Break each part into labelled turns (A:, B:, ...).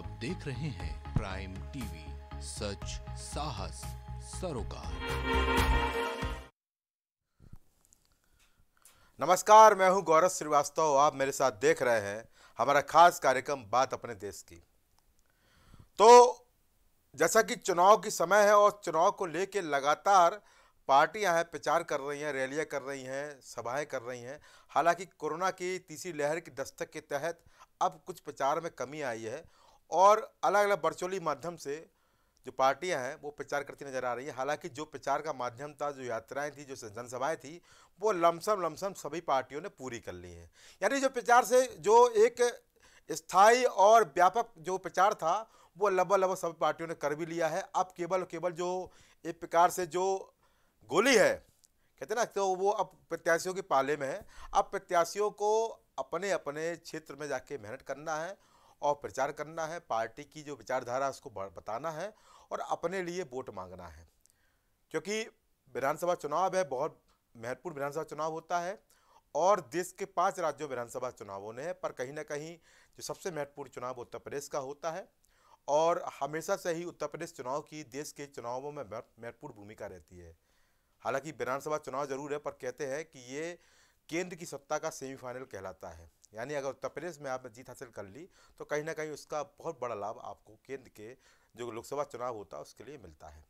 A: आप देख रहे हैं प्राइम टीवी सच साहस सरोकार नमस्कार मैं हूं गौरव श्रीवास्तव आप मेरे साथ देख रहे हैं हमारा खास कार्यक्रम बात अपने देश की तो जैसा कि चुनाव की समय है और चुनाव को लेकर लगातार पार्टियां हैं प्रचार कर रही हैं रैलियां कर रही हैं सभाएं कर रही हैं हालांकि कोरोना की तीसरी लहर की दस्तक के तहत अब कुछ प्रचार में कमी आई है और अलग अलग वर्चुअली माध्यम से जो पार्टियां हैं वो प्रचार करती नजर आ रही है हालांकि जो प्रचार का माध्यम था जो यात्राएं थी जो जनसभाएं थी वो लमसम लमसम सभी पार्टियों ने पूरी कर ली हैं यानी जो प्रचार से जो एक स्थायी और व्यापक जो प्रचार था वो लगभग लगभग सभी पार्टियों ने कर भी लिया है अब केवल केवल जो एक प्रकार से जो गोली है कहते ना तो वो अब प्रत्याशियों के पाले में है अब प्रत्याशियों को अपने अपने क्षेत्र में जाके मेहनत करना है और प्रचार करना है पार्टी की जो विचारधारा उसको बताना है और अपने लिए वोट मांगना है क्योंकि विधानसभा चुनाव है बहुत महत्वपूर्ण विधानसभा चुनाव होता है और देश के पांच राज्यों विधानसभा चुनाव होने हैं पर कहीं ना कहीं जो सबसे महत्वपूर्ण चुनाव उत्तर प्रदेश का होता है और हमेशा से ही उत्तर प्रदेश चुनाव की देश के चुनावों में महत्वपूर्ण भूमिका रहती है हालांकि विधानसभा चुनाव जरूर है पर कहते हैं कि ये केंद्र की सत्ता का सेमीफाइनल कहलाता है यानी अगर उत्तर प्रदेश में आपने जीत हासिल कर ली तो कहीं ना कहीं उसका बहुत बड़ा लाभ आपको केंद्र के जो लोकसभा चुनाव होता है उसके लिए मिलता है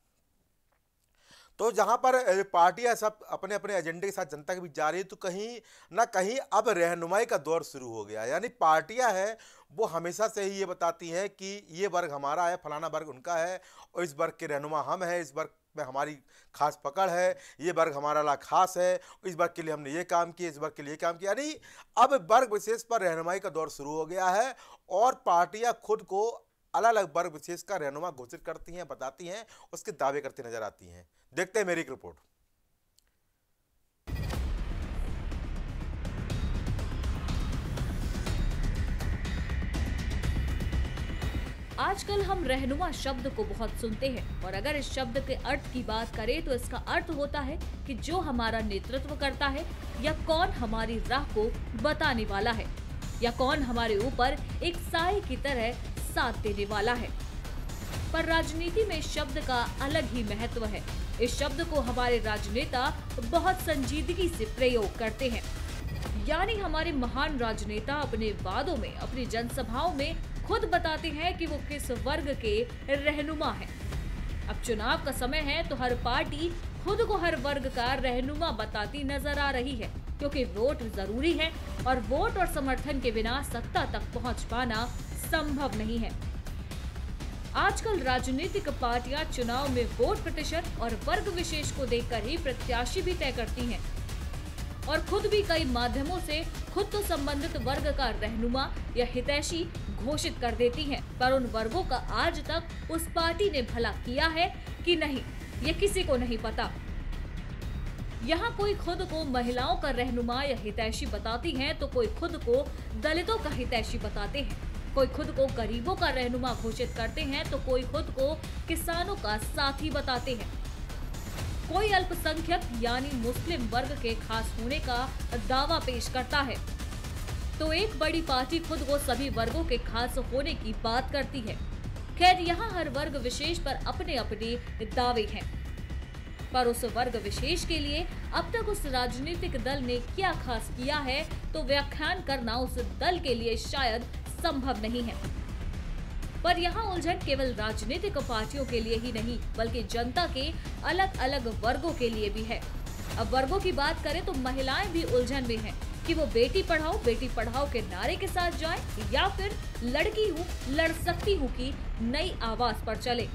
A: तो जहाँ पर पार्टियाँ सब अपने अपने एजेंडे के साथ जनता के बीच जा रही है तो कहीं ना कहीं अब रहनुमाई का दौर शुरू हो गया यानी पार्टियाँ हैं वो हमेशा से ही ये बताती हैं कि ये वर्ग हमारा है फलाना वर्ग उनका है और इस वर्ग के रहनुमा हम हैं इस वर्ग में हमारी खास पकड़ है ये वर्ग हमारा ला खास है इस वर्ग के लिए हमने ये काम किया इस वर्ग के लिए काम किया यानी अब वर्ग विशेष पर रहनुमाई का दौर शुरू हो गया है और पार्टियां खुद को अलग अलग वर्ग विशेष का रहनुमा घोषित करती हैं बताती हैं उसके दावे करती नजर आती हैं देखते हैं मेरी एक रिपोर्ट
B: आजकल हम रहनुमा शब्द को बहुत सुनते हैं और अगर इस शब्द के अर्थ की बात करें तो इसका अर्थ होता है कि जो हमारा नेतृत्व करता है या कौन हमारी राह को बताने वाला है या कौन हमारे ऊपर एक साय की तरह साथ देने वाला है पर राजनीति में शब्द का अलग ही महत्व है इस शब्द को हमारे राजनेता बहुत संजीदगी से प्रयोग करते हैं यानी हमारे महान राजनेता अपने वादों में अपनी जनसभाओं में खुद बताते हैं कि वो किस वर्ग के रहनुमा हैं। अब चुनाव का समय है तो हर पार्टी खुद को हर वर्ग का रहनुमा बताती नजर आ रही है क्योंकि वोट जरूरी है और वोट और समर्थन के बिना सत्ता तक पहुंच पाना संभव नहीं है आजकल राजनीतिक पार्टियां चुनाव में वोट प्रतिशत और वर्ग विशेष को देखकर ही प्रत्याशी भी तय करती हैं। और खुद भी कई माध्यमों से खुद तो संबंधित वर्ग का रहनुमा या हितैषी घोषित कर देती हैं, पर उन वर्गों का आज तक उस पार्टी ने भला किया है कि नहीं ये किसी को नहीं पता यहाँ कोई खुद को महिलाओं का रहनुमा या हितैषी बताती हैं तो कोई खुद को दलितों का हितैषी बताते हैं कोई खुद को गरीबों का रहनुमा घोषित करते हैं तो कोई खुद को किसानों का साथी बताते हैं कोई अल्पसंख्यक यानी मुस्लिम वर्ग के खास होने का दावा पेश करता है तो एक बड़ी पार्टी खुद को सभी वर्गों के खास होने की बात करती है खैर यहाँ हर वर्ग विशेष पर अपने अपने दावे हैं पर उस वर्ग विशेष के लिए अब तक उस राजनीतिक दल ने क्या खास किया है तो व्याख्यान करना उस दल के लिए शायद संभव नहीं है पर यहां उलझन केवल राजनीतिक पार्टियों के लिए ही नहीं बल्कि जनता के अलग अलग वर्गों के लिए भी है अब वर्गों की बात करें तो महिलाएं भी उलझन में हैं कि वो बेटी पढ़ाओ बेटी पढ़ाओ के नारे के साथ जाए या फिर लड़की हूँ लड़ सकती हूँ की नई आवाज पर चले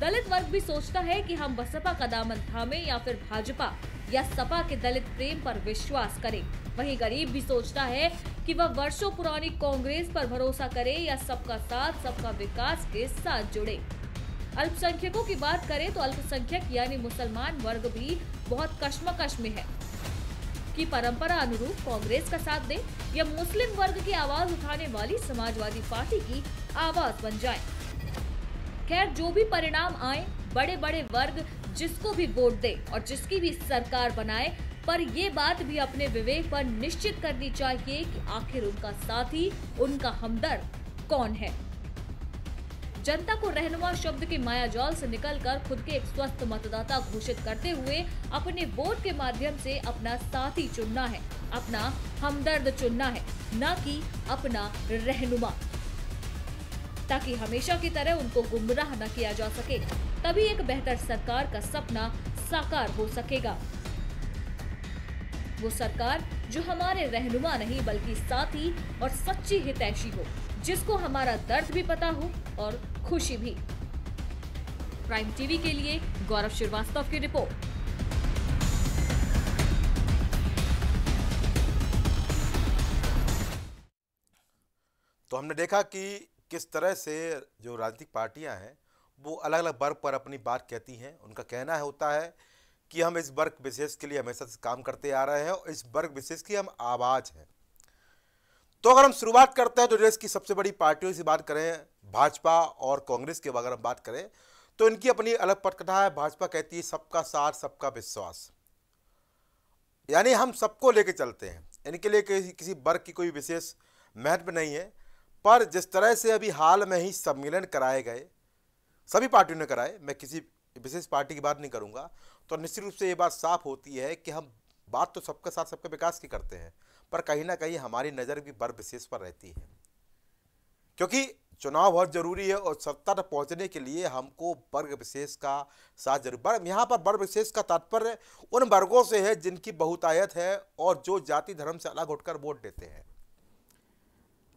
B: दलित वर्ग भी सोचता है कि हम बसपा का दामन थामे या फिर भाजपा या सपा के दलित प्रेम पर विश्वास करे वहीं गरीब भी सोचता है कि वह वर्षों पुरानी कांग्रेस पर भरोसा करे या सबका साथ सबका विकास के साथ जुड़े अल्पसंख्यकों की बात करें तो अल्पसंख्यक यानी मुसलमान वर्ग भी बहुत कश्मकश में है की परंपरा अनुरूप कांग्रेस का साथ दे या मुस्लिम वर्ग की आवाज उठाने वाली समाजवादी पार्टी की आवाज बन जाए खैर जो भी परिणाम आए बड़े बड़े वर्ग जिसको भी वोट दे और जिसकी भी सरकार बनाए पर ये बात भी अपने विवेक पर निश्चित करनी चाहिए कि आखिर उनका साथी उनका हमदर्द कौन है जनता को रहनुमा शब्द के मायाजाल से निकलकर खुद के एक स्वस्थ मतदाता घोषित करते हुए अपने वोट के माध्यम से अपना साथी चुनना है अपना हमदर्द चुनना है न कि अपना रहनुमा ताकि हमेशा की तरह उनको गुमराह न किया जा सके तभी एक बेहतर सरकार का सपना साकार हो सकेगा वो सरकार जो हमारे रहनुमा नहीं बल्कि साथी और सच्ची हितैषी हो जिसको हमारा दर्द भी पता हो और खुशी भी प्राइम टीवी के लिए गौरव श्रीवास्तव की रिपोर्ट
A: तो हमने देखा कि किस तरह से जो राजनीतिक पार्टियां हैं वो अलग अलग वर्ग पर अपनी बात कहती हैं उनका कहना है होता है कि हम इस वर्ग विशेष के लिए हमेशा से काम करते आ रहे हैं और इस वर्ग विशेष की हम आवाज़ हैं तो अगर हम शुरुआत करते हैं तो देश की सबसे बड़ी पार्टियों से बात करें भाजपा और कांग्रेस के अगर हम बात करें तो इनकी अपनी अलग पटकथा है भाजपा कहती है सबका साथ सबका विश्वास यानी हम सबको लेके चलते हैं इनके लिए किसी किसी वर्ग की कोई विशेष महत्व नहीं है पर जिस तरह से अभी हाल में ही सम्मेलन कराए गए सभी पार्टियों ने कराए मैं किसी विशेष पार्टी की बात नहीं करूंगा तो निश्चित रूप से ये बात साफ होती है कि हम बात तो सबके साथ सबके विकास की करते हैं पर कहीं ना कहीं हमारी नज़र भी बर विशेष पर रहती है क्योंकि चुनाव बहुत जरूरी है और सत्ता तक पहुंचने के लिए हमको वर्ग विशेष का साथ जरूर बर्ग यहाँ पर वर्ग विशेष का तात्पर्य उन वर्गों से है जिनकी बहुतायत है और जो जाति धर्म से अलग उठकर वोट देते हैं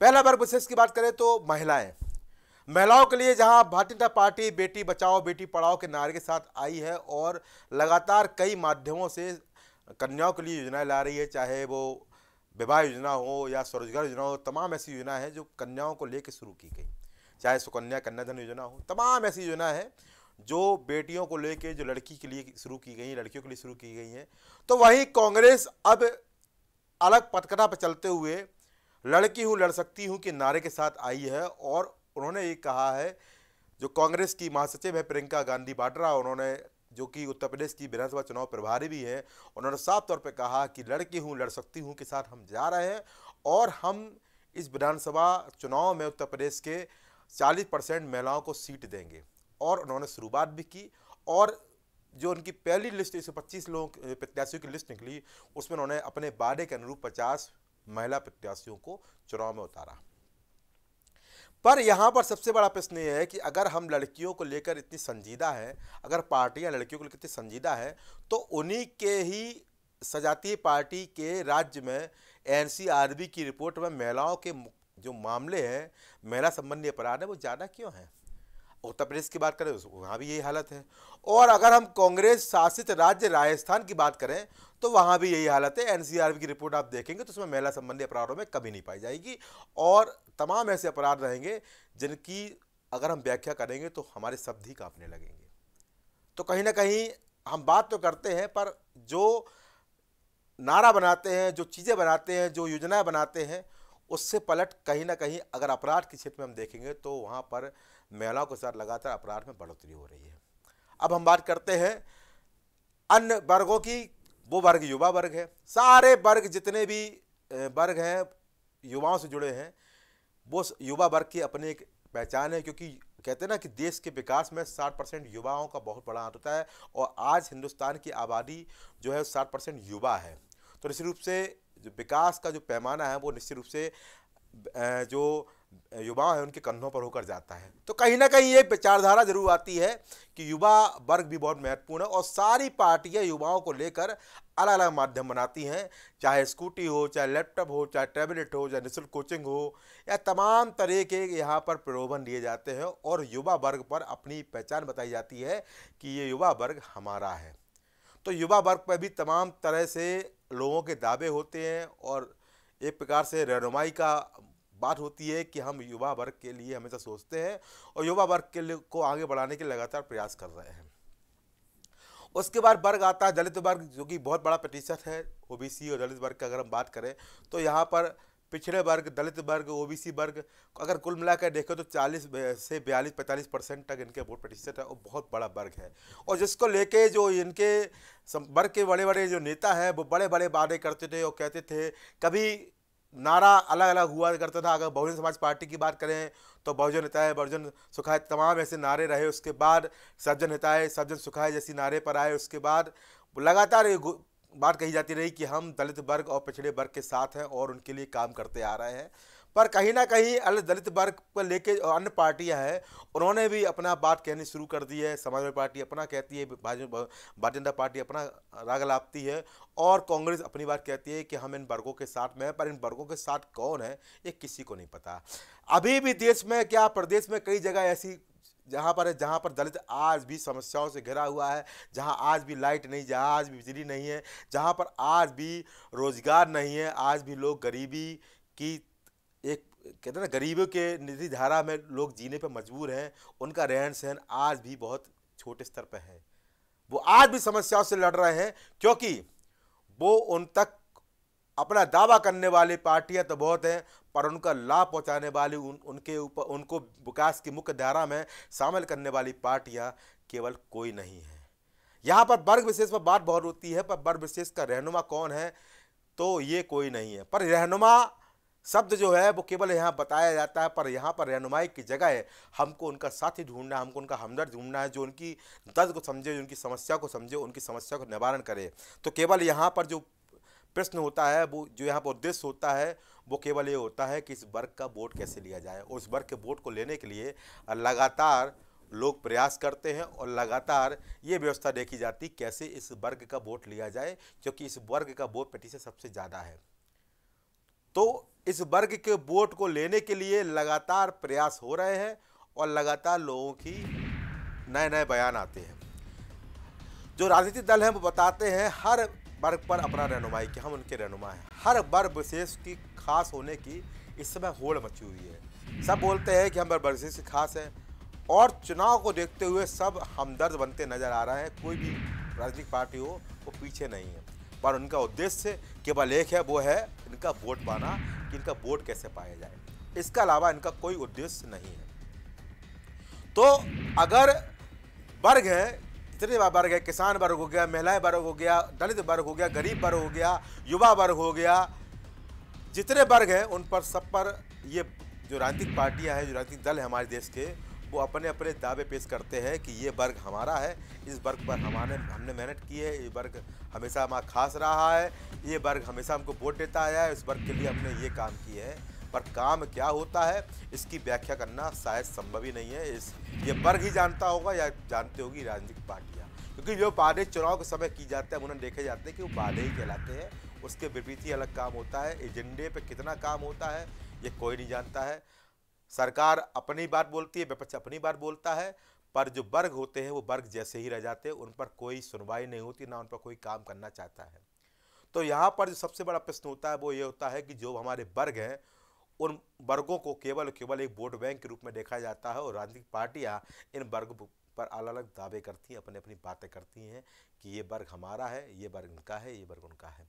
A: पहला वर्ग विशेष की बात करें तो महिलाएं महिलाओं के लिए जहां भारतीय जनता पार्टी बेटी बचाओ बेटी पढ़ाओ के नारे के साथ आई है और लगातार कई माध्यमों से कन्याओं के लिए योजनाएं ला रही है चाहे वो विवाह योजना हो या स्वरोजगार योजना हो तमाम ऐसी योजनाएं हैं जो कन्याओं को लेकर शुरू की गई चाहे सुकन्या कन्याधन योजना हो तमाम ऐसी योजना है जो बेटियों को लेकर जो लड़की के लिए शुरू की गई लड़कियों के लिए शुरू की गई हैं तो वहीं कांग्रेस अब अलग पथकथा पर चलते हुए लड़की हूँ लड़ सकती हूँ के नारे के साथ आई है और उन्होंने ये कहा है जो कांग्रेस की महासचिव है प्रियंका गांधी बाड्रा उन्होंने जो कि उत्तर प्रदेश की विधानसभा चुनाव प्रभारी भी हैं उन्होंने साफ तौर पर कहा कि लड़की हूँ लड़ सकती हूँ के साथ हम जा रहे हैं और हम इस विधानसभा चुनाव में उत्तर प्रदेश के 40 परसेंट महिलाओं को सीट देंगे और उन्होंने शुरुआत भी की और जो उनकी पहली लिस्ट एक पच्चीस लोग प्रत्याशियों की लिस्ट निकली उसमें उन्होंने अपने वादे के अनुरूप पचास महिला प्रत्याशियों को चुनाव में उतारा पर यहाँ पर सबसे बड़ा प्रश्न ये है कि अगर हम लड़कियों को लेकर इतनी संजीदा है अगर पार्टियाँ लड़कियों को लेकर इतनी संजीदा है तो उन्हीं के ही सजातीय पार्टी के राज्य में एन की रिपोर्ट में महिलाओं के जो मामले हैं महिला संबंधी अपराध है वो ज़्यादा क्यों हैं उत्तर प्रदेश की बात करें वहाँ भी यही हालत है और अगर हम कांग्रेस शासित राज्य राजस्थान की बात करें तो वहाँ भी यही हालत है एनसीआरबी की रिपोर्ट आप देखेंगे तो उसमें महिला संबंधी अपराधों में कभी नहीं पाई जाएगी और तमाम ऐसे अपराध रहेंगे जिनकी अगर हम व्याख्या करेंगे तो हमारे शब्द ही कांपने लगेंगे तो कहीं ना कहीं हम बात तो करते हैं पर जो नारा बनाते हैं जो चीज़ें बनाते हैं जो योजनाएँ बनाते हैं उससे पलट कहीं ना कहीं अगर अपराध के क्षेत्र में हम देखेंगे तो वहाँ पर महिलाओं के साथ लगातार अपराध में बढ़ोतरी हो रही है अब हम बात करते हैं अन्य वर्गों की वो वर्ग युवा वर्ग है सारे वर्ग जितने भी वर्ग हैं युवाओं से जुड़े हैं वो युवा वर्ग की अपनी एक पहचान है क्योंकि कहते हैं ना कि देश के विकास में 60 परसेंट युवाओं का बहुत बड़ा हाथ होता है और आज हिंदुस्तान की आबादी जो है 60 परसेंट युवा है तो निश्चित रूप से जो विकास का जो पैमाना है वो निश्चित रूप से जो युवा है उनके कंधों पर होकर जाता है तो कहीं ना कहीं ये विचारधारा जरूर आती है कि युवा वर्ग भी बहुत महत्वपूर्ण है और सारी पार्टियां युवाओं को लेकर अलग अलग माध्यम बनाती हैं चाहे स्कूटी हो चाहे लैपटॉप हो चाहे टैबलेट हो चाहे निःशुल्क कोचिंग हो या तमाम तरह के यहाँ पर प्रलोभन दिए जाते हैं और युवा वर्ग पर अपनी पहचान बताई जाती है कि ये युवा वर्ग हमारा है तो युवा वर्ग पर भी तमाम तरह से लोगों के दावे होते हैं और एक प्रकार से रहनुमाई का बात होती है कि हम युवा वर्ग के लिए हमेशा सोचते हैं और युवा वर्ग के लिए को आगे बढ़ाने के लगातार प्रयास कर रहे हैं उसके बाद वर्ग आता है दलित वर्ग जो कि बहुत बड़ा प्रतिशत है ओबीसी और दलित वर्ग की अगर हम बात करें तो यहाँ पर पिछड़े वर्ग दलित वर्ग ओबीसी वर्ग अगर कुल मिलाकर देखो तो 40 से 42 45 परसेंट तक इनके वोट प्रतिशत है और बहुत बड़ा वर्ग है और जिसको लेके जो इनके वर्ग के बड़े बड़े जो नेता हैं वो बड़े बड़े वादे करते थे और कहते थे कभी नारा अलग अलग हुआ करता था अगर बहुजन समाज पार्टी की बात करें तो बहुजन हिताय बहुजन सुखाए तमाम ऐसे नारे रहे उसके बाद सज्जन हिताय सज्जन सुखाए जैसी नारे पर आए उसके बाद लगातार बात कही जाती रही कि हम दलित वर्ग और पिछड़े वर्ग के साथ हैं और उनके लिए काम करते आ रहे हैं पर कहीं ना कहीं अल दलित वर्ग को लेके अन्य पार्टियां हैं उन्होंने भी अपना बात कहनी शुरू कर दी है समाजवादी पार्टी अपना कहती है भारतीय जनता पार्टी अपना राग लापती है और कांग्रेस अपनी बात कहती है कि हम इन वर्गों के साथ में हैं पर इन वर्गों के साथ कौन है ये किसी को नहीं पता अभी भी देश में क्या प्रदेश में कई जगह ऐसी जहाँ पर है जहाँ पर दलित आज भी समस्याओं से घिरा हुआ है जहाँ आज भी लाइट नहीं जहाँ आज भी बिजली नहीं है जहाँ पर आज भी रोज़गार नहीं है आज भी लोग गरीबी की एक कहते हैं ना गरीबों के निधि धारा में लोग जीने पर मजबूर हैं उनका रहन सहन आज भी बहुत छोटे स्तर पर है वो आज भी समस्याओं से लड़ रहे हैं क्योंकि वो उन तक अपना दावा करने वाली पार्टियां तो बहुत हैं पर उनका लाभ पहुंचाने वाली उन उनके ऊपर उनको विकास की मुख्य धारा में शामिल करने वाली पार्टियां केवल कोई नहीं है यहाँ पर वर्ग विशेष पर बात बहुत होती है पर वर्ग विशेष का रहनुमा कौन है तो ये कोई नहीं है पर रहनुमा शब्द जो है वो केवल यहाँ बताया जाता है पर यहाँ पर रहनुमाई की जगह है हमको उनका साथी ढूंढना है हमको उनका हमदर्द ढूंढना है जो उनकी दर्द को समझे उनकी समस्या को समझे उनकी समस्या को निवारण करे तो केवल यहाँ पर जो प्रश्न होता है वो जो यहाँ पर उद्देश्य होता है वो केवल ये होता है कि इस वर्ग का वोट कैसे लिया जाए और इस वर्ग के वोट को लेने के लिए लगातार लोग प्रयास करते हैं और लगातार ये व्यवस्था देखी जाती कैसे इस वर्ग का वोट लिया जाए क्योंकि इस वर्ग का वोट प्रतिशत सबसे ज़्यादा है तो इस वर्ग के वोट को लेने के लिए लगातार प्रयास हो रहे हैं और लगातार लोगों की नए नए बयान आते हैं जो राजनीतिक दल हैं वो बताते हैं हर वर्ग पर अपना रहनुमाई कि हम उनके रहनुमा हैं हर वर्ग विशेष की खास होने की इस समय होड़ मची हुई है सब बोलते हैं कि हम वर्ग विशेष खास हैं और चुनाव को देखते हुए सब हमदर्द बनते नज़र आ रहे हैं कोई भी राजनीतिक पार्टी हो वो पीछे नहीं है पर उनका उद्देश्य केवल एक है वो है इनका वोट पाना कि इनका वोट कैसे पाया जाए इसके अलावा इनका कोई उद्देश्य नहीं है तो अगर वर्ग है जितने वर्ग है किसान वर्ग हो गया महिलाएं वर्ग हो गया दलित वर्ग हो गया गरीब वर्ग हो गया युवा वर्ग हो गया जितने वर्ग हैं उन पर सब पर ये जो राजनीतिक पार्टियां हैं जो राजनीतिक दल है हमारे देश के वो अपने अपने दावे पेश करते हैं कि ये वर्ग हमारा है इस वर्ग पर हमारे हमने मेहनत की है ये वर्ग हमेशा हमारा खास रहा है ये वर्ग हमेशा हमको वोट देता आया है इस वर्ग के लिए हमने ये काम किए हैं पर काम क्या होता है इसकी व्याख्या करना शायद संभव ही नहीं है इस ये वर्ग ही जानता होगा या जानते होगी राजनीतिक पार्टियाँ क्योंकि जो वादे चुनाव के समय की जाते हैं उन्हें देखे जाते हैं कि वो वादे ही कहलाते हैं उसके विपरीत ही अलग काम होता है एजेंडे पर कितना काम होता है ये कोई नहीं जानता है सरकार अपनी बात बोलती है विपक्ष अपनी बात बोलता है पर जो वर्ग होते हैं वो वर्ग जैसे ही रह जाते हैं उन पर कोई सुनवाई नहीं होती ना उन पर कोई काम करना चाहता है तो यहाँ पर जो सबसे बड़ा प्रश्न होता है वो ये होता है कि जो हमारे वर्ग हैं उन वर्गों को केवल केवल एक वोट बैंक के रूप में देखा जाता है और राजनीतिक पार्टियां इन वर्ग पर अलग अलग दावे करती हैं अपनी अपनी बातें करती हैं कि ये वर्ग हमारा है ये वर्ग इनका है ये वर्ग उनका है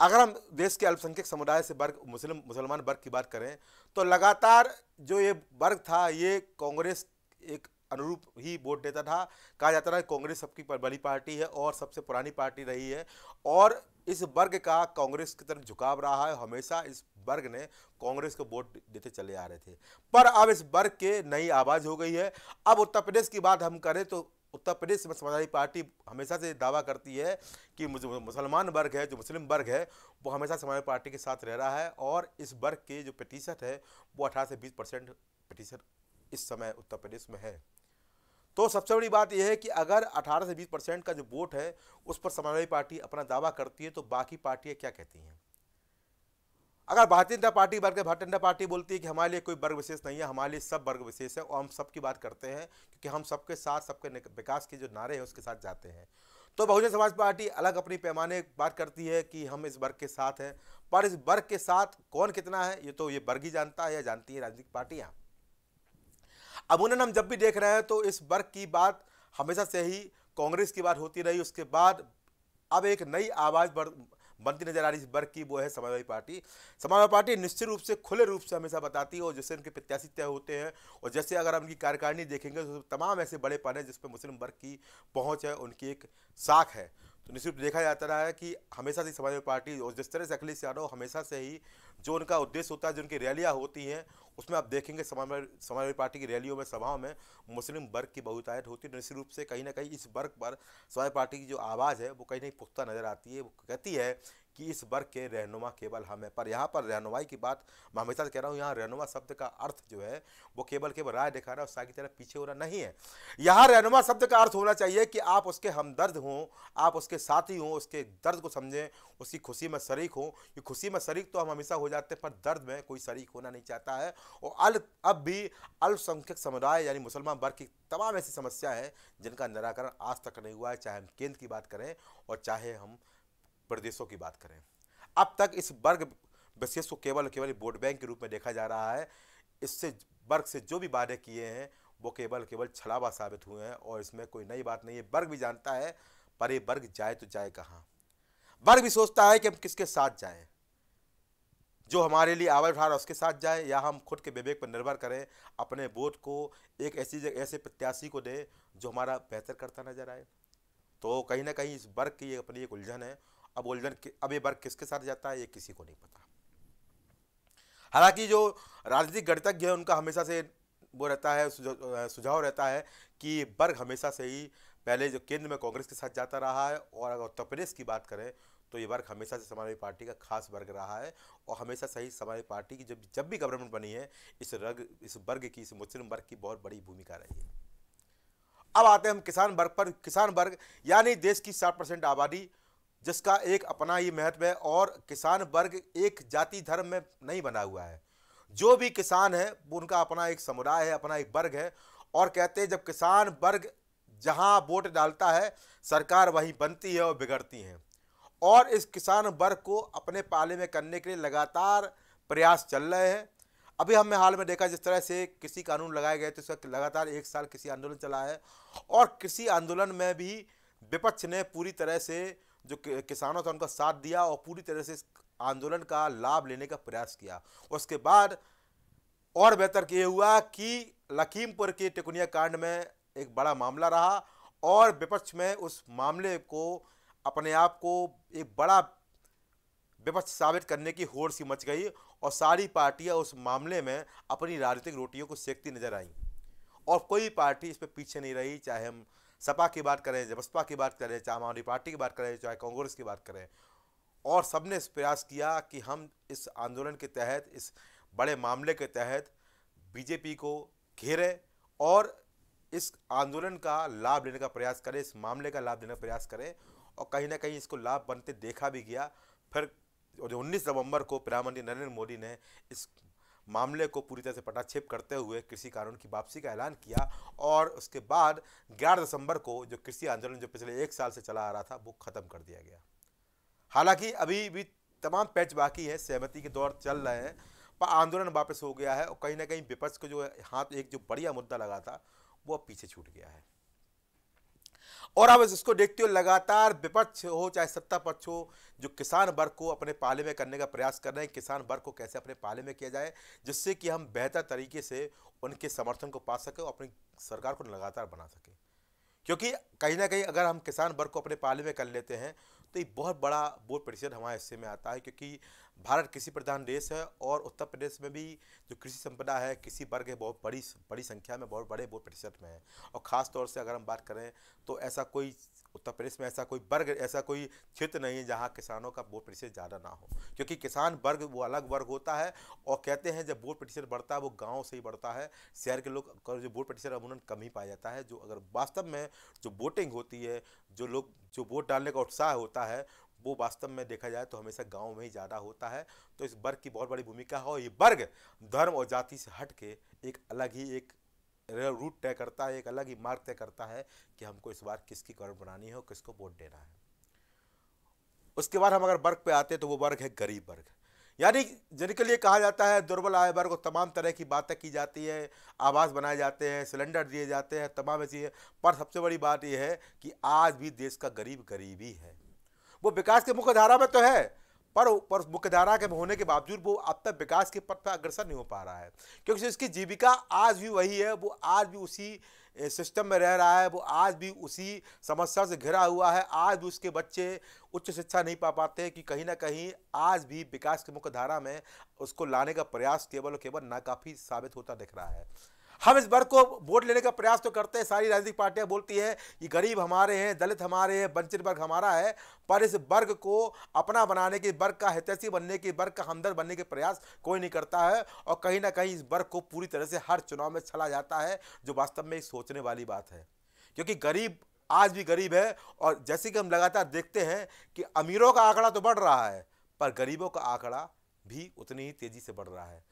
A: अगर हम देश के अल्पसंख्यक समुदाय से वर्ग मुस्लिम मुसलमान वर्ग की बात करें तो लगातार जो ये वर्ग था ये कांग्रेस एक अनुरूप ही वोट देता था कहा जाता था कांग्रेस सबकी बड़ी पार्टी है और सबसे पुरानी पार्टी रही है और इस वर्ग का कांग्रेस की तरफ झुकाव रहा है हमेशा इस वर्ग ने कांग्रेस को वोट देते चले आ रहे थे पर अब इस वर्ग के नई आवाज़ हो गई है अब उत्तर प्रदेश की बात हम करें तो उत्तर प्रदेश में समाजवादी पार्टी हमेशा से दावा करती है कि मुसलमान वर्ग है जो मुस्लिम वर्ग है वो हमेशा समाजवादी पार्टी के साथ रह रहा है और इस वर्ग के जो प्रतिशत है वो अठारह से बीस परसेंट प्रतिशत इस समय उत्तर प्रदेश में है तो सबसे बड़ी बात यह है कि अगर 18 से 20 परसेंट का जो वोट है उस पर समाजवादी पार्टी अपना दावा करती है तो बाकी पार्टियाँ क्या कहती हैं अगर भारतीय जनता पार्टी वर्ग भारतीय जनता पार्टी बोलती है कि हमारे लिए कोई वर्ग विशेष नहीं है हमारे लिए सब वर्ग विशेष है और हम सबकी बात करते हैं क्योंकि हम सबके साथ सबके विकास के जो नारे हैं उसके साथ जाते हैं तो बहुजन समाज पार्टी अलग अपनी पैमाने बात करती है कि हम इस वर्ग के साथ हैं पर इस वर्ग के साथ कौन कितना है ये तो ये वर्ग ही जानता है या जानती है राजनीतिक पार्टियाँ अमूनन हम जब भी देख रहे हैं तो इस वर्ग की बात हमेशा से ही कांग्रेस की बात होती रही उसके बाद अब एक नई आवाज़ बनती नजर आ रही इस वर्ग की वो है समाजवादी पार्टी समाजवादी पार्टी निश्चित रूप से खुले रूप से हमेशा बताती है और जैसे उनके प्रत्याशी तय होते हैं और जैसे अगर हम उनकी कार्यकारिणी देखेंगे तो तमाम ऐसे बड़े पन हैं जिसपे मुस्लिम वर्ग की पहुँच है उनकी एक साख है तो निश्चित देखा जाता रहा है कि हमेशा से समाजवादी पार्टी और जिस तरह से अखिलेश यादव हमेशा से ही जो उनका उद्देश्य होता है जो उनकी रैलियाँ होती हैं उसमें आप देखेंगे समाजवादी पार्टी की रैलियों में सभाओं में मुस्लिम वर्ग की बहुतायत होती है निश्चित रूप से कहीं ना कहीं इस वर्ग पर समाजवादी पार्टी की जो आवाज़ है वो कहीं ना कहीं पुख्ता नज़र आती है वो कहती है कि इस वर्ग के रहनुमा केवल हम हैं पर यहाँ पर रहनुमाई की बात मैं हमेशा से कह रहा हूँ यहाँ रहनुमा शब्द का अर्थ जो है वो केवल केवल राय दिखा रहा है उसकी तरह पीछे हो रहा नहीं है यहाँ रहनुमा शब्द का अर्थ होना चाहिए कि आप उसके हमदर्द हों आप उसके साथी हों उसके दर्द को समझें उसकी खुशी में शरीक हों कि खुशी में शरीक तो हम हमेशा हो जाते हैं पर दर्द में कोई शरीक होना नहीं चाहता है और अल अब भी अल्पसंख्यक समुदाय यानी मुसलमान वर्ग की तमाम ऐसी समस्या है जिनका निराकरण आज तक नहीं हुआ है चाहे हम केंद्र की बात करें और चाहे हम प्रदेशों की बात करें अब तक इस वर्ग विशेष को केवल केवल वोट बैंक के रूप में देखा जा रहा है इससे वर्ग से जो भी वादे किए हैं वो केवल केवल छलावा साबित हुए हैं और इसमें कोई नई बात नहीं है वर्ग भी जानता है पर ये वर्ग जाए तो जाए कहाँ वर्ग भी सोचता है कि हम किसके साथ जाएं जो हमारे लिए आवाज़ उठा रहा है उसके साथ जाए या हम खुद के विवेक पर निर्भर करें अपने वोट को एक ऐसी ऐसे प्रत्याशी को दें जो हमारा बेहतर करता नजर आए तो कहीं ना कहीं इस वर्ग की अपनी एक उलझन है अब ओल्डन अब ये वर्ग किसके साथ जाता है ये किसी को नहीं पता हालांकि जो राजनीतिक गणितज्ञ है उनका हमेशा से वो रहता है सुझाव रहता है कि वर्ग हमेशा से ही पहले जो केंद्र में कांग्रेस के साथ जाता रहा है और अगर उत्तर प्रदेश की बात करें तो ये वर्ग हमेशा से समाजवादी पार्टी का खास वर्ग रहा है और हमेशा से ही समाजवादी पार्टी की जब जब भी गवर्नमेंट बनी है इस वर्ग इस वर्ग की इस मुस्लिम वर्ग की बहुत बड़ी भूमिका रही है अब आते हैं हम किसान वर्ग पर किसान वर्ग यानी देश की साठ परसेंट आबादी जिसका एक अपना ही महत्व है और किसान वर्ग एक जाति धर्म में नहीं बना हुआ है जो भी किसान है वो उनका अपना एक समुदाय है अपना एक वर्ग है और कहते हैं जब किसान वर्ग जहां वोट डालता है सरकार वहीं बनती है और बिगड़ती है और इस किसान वर्ग को अपने पाले में करने के लिए लगातार प्रयास चल रहे हैं अभी हमने हाल में देखा जिस तरह से कृषि कानून लगाए गए तो वक्त लगातार एक साल कृषि आंदोलन चला है और कृषि आंदोलन में भी विपक्ष ने पूरी तरह से जो किसानों था उनका साथ दिया और पूरी तरह से इस आंदोलन का लाभ लेने का प्रयास किया उसके बाद और बेहतर ये हुआ कि लखीमपुर के टिकुनिया कांड में एक बड़ा मामला रहा और विपक्ष में उस मामले को अपने आप को एक बड़ा विपक्ष साबित करने की होड़ सी मच गई और सारी पार्टियां उस मामले में अपनी राजनीतिक रोटियों को सेकती नजर आई और कोई पार्टी इस पर पीछे नहीं रही चाहे हम सपा की बात करें बसपा की बात करें चाहे आम आदमी पार्टी की बात करें चाहे कांग्रेस की बात करें और सब ने प्रयास किया कि हम इस आंदोलन के तहत इस बड़े मामले के तहत बीजेपी को घेरे और इस आंदोलन का लाभ लेने का प्रयास करें इस मामले का लाभ लेने का प्रयास करें और कहीं ना कहीं इसको लाभ बनते देखा भी गया फिर जो उन्नीस नवंबर को प्रधानमंत्री नरेंद्र मोदी ने इस मामले को पूरी तरह से पटाक्षेप करते हुए कृषि कानून की वापसी का ऐलान किया और उसके बाद ग्यारह दिसंबर को जो कृषि आंदोलन जो पिछले एक साल से चला आ रहा था वो ख़त्म कर दिया गया हालांकि अभी भी तमाम पैच बाकी है सहमति के दौर चल रहे हैं पर आंदोलन वापस हो गया है और कहीं ना कहीं विपक्ष को जो हाथ एक जो बढ़िया मुद्दा लगा था वो अब पीछे छूट गया है और अब इसको देखते हुए लगातार विपक्ष हो चाहे सत्ता पक्ष हो जो किसान वर्ग को अपने पाले में करने का प्रयास कर रहे हैं किसान वर्ग को कैसे अपने पाले में किया जाए जिससे कि हम बेहतर तरीके से उनके समर्थन को पा सकें और अपनी सरकार को लगातार बना सकें क्योंकि कहीं ना कहीं अगर हम किसान वर्ग को अपने पाले में कर लेते हैं तो ये बहुत बड़ा बोर्ड प्रतिशत हमारे हिस्से में आता है क्योंकि भारत कृषि प्रधान देश है और उत्तर प्रदेश में भी जो कृषि संपदा है कृषि वर्ग है बहुत बड़ी बड़ी संख्या में बहुत बड़े बहुत प्रतिशत में है और ख़ास तौर से अगर हम बात करें तो ऐसा कोई उत्तर प्रदेश में ऐसा कोई वर्ग ऐसा कोई क्षेत्र नहीं है जहाँ किसानों का वोट प्रतिशत ज़्यादा ना हो क्योंकि किसान वर्ग वो अलग वर्ग होता है और कहते हैं जब वोट प्रतिशत बढ़ता है वो गाँव से ही बढ़ता है शहर के लोग का जो वोट प्रतिशत अमूमन कम ही पाया जाता है जो अगर वास्तव में जो वोटिंग होती है जो लोग जो वोट डालने का उत्साह होता है वो वास्तव में देखा जाए तो हमेशा गाँव में ही ज़्यादा होता है तो इस वर्ग की बहुत बड़ी भूमिका है और ये वर्ग धर्म और जाति से हट के एक अलग ही एक रूट तय करता है एक अलग ही मार्ग तय करता है कि हमको इस बार किसकी गवर्नमेंट बनानी है और किसको वोट देना है उसके बाद हम अगर वर्ग पे आते हैं तो वो वर्ग है गरीब वर्ग यानी जिनके कहा जाता है दुर्बल आय वर्ग को तमाम तरह की बातें की जाती है आवास बनाए जाते हैं सिलेंडर दिए जाते हैं तमाम ऐसी है पर सबसे बड़ी बात यह है कि आज भी देश का गरीब गरीबी है वो विकास के मुख्य धारा में तो है पर पर मुख्यधारा के होने के बावजूद वो अब तक विकास के पथ पर अग्रसर नहीं हो पा रहा है क्योंकि उसकी जीविका आज भी वही है वो आज भी उसी सिस्टम में रह रहा है वो आज भी उसी समस्या से घिरा हुआ है आज भी उसके बच्चे उच्च शिक्षा नहीं पा पाते कि कहीं ना कहीं आज भी विकास की धारा में उसको लाने का प्रयास केवल और केवल नाकाफी साबित होता दिख रहा है हम इस वर्ग को वोट लेने का प्रयास तो करते हैं सारी राजनीतिक पार्टियां बोलती हैं कि गरीब हमारे हैं दलित हमारे हैं वंचित वर्ग हमारा है पर इस वर्ग को अपना बनाने के वर्ग का हितैषी बनने के वर्ग का हमदर्द बनने के प्रयास कोई नहीं करता है और कहीं ना कहीं इस वर्ग को पूरी तरह से हर चुनाव में छला जाता है जो वास्तव में एक सोचने वाली बात है क्योंकि गरीब आज भी गरीब है और जैसे कि हम लगातार देखते हैं कि अमीरों का आंकड़ा तो बढ़ रहा है पर गरीबों का आंकड़ा भी उतनी ही तेज़ी से बढ़ रहा है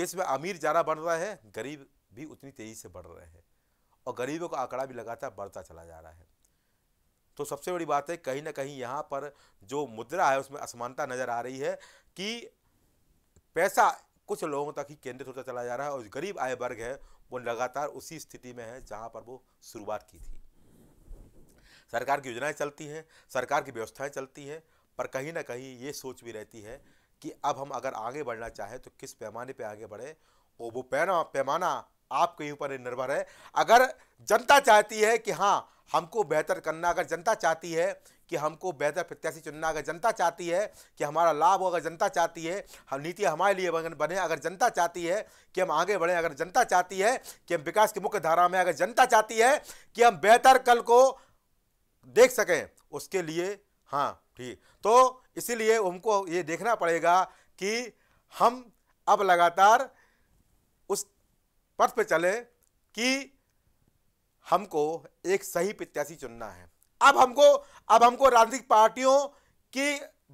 A: देश में अमीर ज़्यादा बढ़ रहा है गरीब भी उतनी तेज़ी से बढ़ रहे हैं और गरीबों का आंकड़ा भी लगातार बढ़ता चला जा रहा है तो सबसे बड़ी बात है कहीं ना कहीं यहाँ पर जो मुद्रा है उसमें असमानता नज़र आ रही है कि पैसा कुछ लोगों तक ही केंद्रित होता चला जा रहा है और गरीब आय वर्ग है वो लगातार उसी स्थिति में है जहाँ पर वो शुरुआत की थी सरकार की योजनाएं चलती हैं सरकार की व्यवस्थाएं चलती हैं पर कहीं ना कहीं ये सोच भी रहती है कि अब हम अगर आगे बढ़ना चाहें तो किस पैमाने पे आगे बढ़े और वो पैना पैमाना आपके ऊपर निर्भर है अगर जनता चाहती है कि हाँ हमको बेहतर करना अगर जनता चाहती है कि हमको बेहतर प्रत्याशी चुनना अगर जनता चाहती है कि हमारा लाभ हो अगर जनता चाहती है हम नीति हमारे लिए बने अगर जनता चाहती है कि हम आगे बढ़ें अगर जनता चाहती है कि हम विकास की मुख्य धारा में अगर जनता चाहती है कि हम बेहतर कल को देख सकें उसके लिए हाँ ठीक तो इसीलिए हमको ये देखना पड़ेगा कि हम अब लगातार पथ पर चले कि हमको एक सही प्रत्याशी चुनना है अब हमको अब हमको राजनीतिक पार्टियों की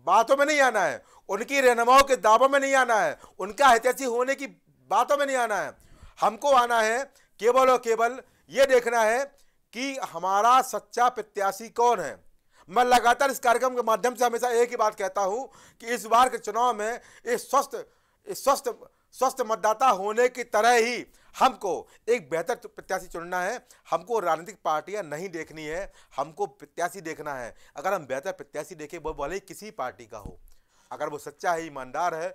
A: बातों में नहीं आना है उनकी रहनुमाओं के दावों में नहीं आना है उनका हितैषी होने की बातों में नहीं आना है हमको आना है केवल और केवल ये देखना है कि हमारा सच्चा प्रत्याशी कौन है मैं लगातार इस कार्यक्रम के माध्यम से हमेशा एक ही बात कहता हूँ कि इस बार के चुनाव में इस स्वस्थ स्वस्थ स्वस्थ मतदाता होने की तरह ही हमको एक बेहतर प्रत्याशी चुनना है हमको राजनीतिक पार्टियां नहीं देखनी है हमको प्रत्याशी देखना है अगर हम बेहतर प्रत्याशी देखें वो भले ही किसी पार्टी का हो अगर वो सच्चा है ईमानदार है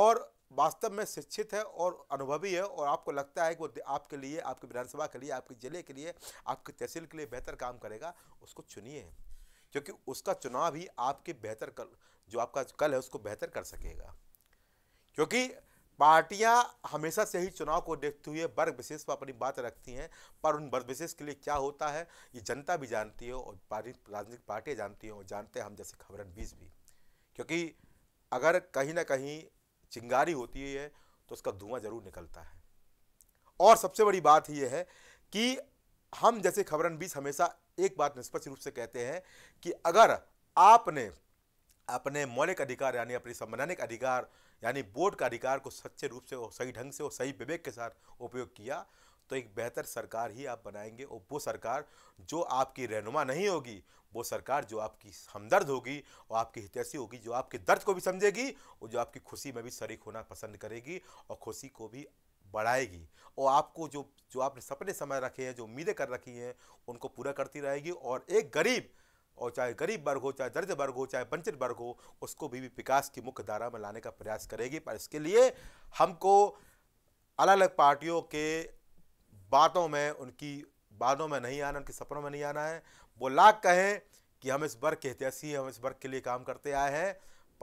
A: और वास्तव में शिक्षित है और अनुभवी है और आपको लगता है कि वो आपके लिए आपके विधानसभा के लिए आपके ज़िले के लिए आपके तहसील के लिए बेहतर काम करेगा उसको चुनिए क्योंकि उसका चुनाव ही आपके बेहतर कल जो आपका कल है उसको बेहतर कर सकेगा क्योंकि पार्टियां हमेशा से ही चुनाव को देखते हुए वर्ग विशेष पर अपनी बात रखती हैं पर उन वर्ग विशेष के लिए क्या होता है ये जनता भी जानती है और राजनीतिक पार्टियाँ जानती हैं और जानते हैं हम जैसे खबरन बीज भी क्योंकि अगर कहीं ना कहीं चिंगारी होती है तो उसका धुआं जरूर निकलता है और सबसे बड़ी बात यह है कि हम जैसे खबरन बीज हमेशा एक बात निष्पक्ष रूप से कहते हैं कि अगर आपने अपने मौलिक अधिकार यानी अपने संवैधानिक अधिकार यानी बोर्ड का अधिकार को सच्चे रूप से और सही ढंग से और सही विवेक के साथ उपयोग किया तो एक बेहतर सरकार ही आप बनाएंगे और वो सरकार जो आपकी रहनुमा नहीं होगी वो सरकार जो आपकी हमदर्द होगी और आपकी हितैषी होगी जो आपके दर्द को भी समझेगी और जो आपकी खुशी में भी शरीक होना पसंद करेगी और खुशी को भी बढ़ाएगी और आपको जो जो आपने सपने समय रखे हैं जो उम्मीदें कर रखी हैं उनको पूरा करती रहेगी और एक गरीब और चाहे गरीब वर्ग हो चाहे दर्ज वर्ग हो चाहे वंचित वर्ग हो उसको भी, भी विकास की मुख्य धारा में लाने का प्रयास करेगी पर इसके लिए हमको अलग अलग पार्टियों के बातों में उनकी बातों में नहीं आना उनके सपनों में नहीं आना है वो लाख कहें कि हम इस वर्ग के हितैषी हम इस वर्ग के लिए काम करते आए हैं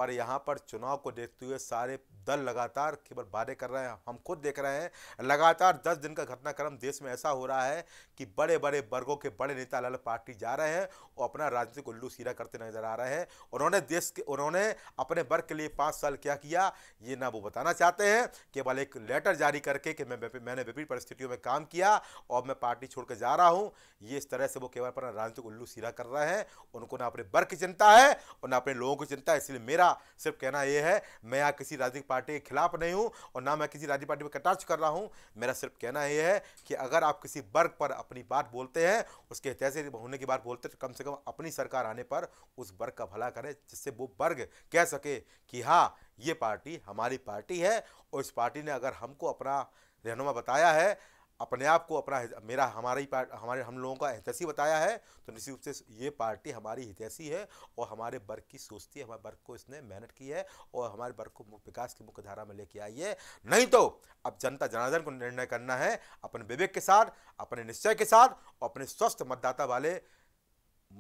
A: पर यहाँ पर चुनाव को देखते हुए सारे दल लगातार केवल बातें कर रहे हैं हम खुद देख रहे हैं लगातार दस दिन का घटनाक्रम देश में ऐसा हो रहा है कि बड़े बड़े वर्गों के बड़े नेता लल पार्टी जा रहे हैं और अपना राजनीतिक उल्लू सीधा करते नजर आ रहे हैं उन्होंने देश के उन्होंने अपने वर्ग के लिए पाँच साल क्या किया ये ना वो बताना चाहते हैं केवल एक लेटर जारी करके कि मैं मैंने विपरीत परिस्थितियों में काम किया और मैं पार्टी छोड़कर जा रहा हूँ ये इस तरह से वो केवल अपना राजनीतिक उल्लू सीधा कर रहे हैं उनको ना अपने वर्ग की चिंता है और ना अपने लोगों की चिंता है इसलिए मेरा सिर्फ कहना यह है मैं यहाँ किसी राजनीतिक पार्टी के खिलाफ नहीं हूँ और ना मैं किसी राजनीतिक पार्टी में कटाक्ष कर रहा हूँ मेरा सिर्फ कहना यह है कि अगर आप किसी वर्ग पर अपनी बात बोलते हैं उसके ऐतिहासिक होने की बात बोलते हैं तो कम से कम अपनी सरकार आने पर उस वर्ग का भला करें जिससे वो वर्ग कह सके कि हाँ ये पार्टी हमारी पार्टी है और इस पार्टी ने अगर हमको अपना रहनुमा बताया है अपने आप को अपना मेरा हमारा ही पार्ट हमारे हम लोगों का हितैषी बताया है तो निश्चित रूप से ये पार्टी हमारी हितैसी है और हमारे वर्ग की सोचती है हमारे वर्ग को इसने मेहनत की है और हमारे वर्ग को विकास की मुख्य धारा में लेके आई है नहीं तो अब जनता जनार्दन को निर्णय करना है अपने विवेक के साथ अपने निश्चय के साथ और अपने स्वस्थ मतदाता वाले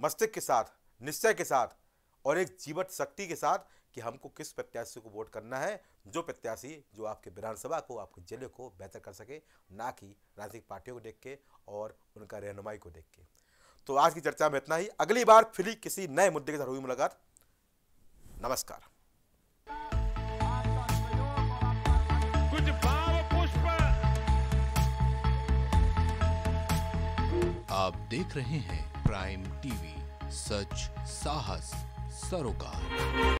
A: मस्तिष्क के साथ निश्चय के साथ और एक जीवत शक्ति के साथ कि हमको किस प्रत्याशी को वोट करना है जो प्रत्याशी जो आपके विधानसभा को आपके जिले को बेहतर कर सके ना कि राजनीतिक पार्टियों को देख के और उनका रहनुमाई को देख के तो आज की चर्चा में इतना ही अगली बार फिर किसी नए मुद्दे के साथ हुई मुलाकात नमस्कार आप देख रहे हैं प्राइम टीवी सच साहस सरोकार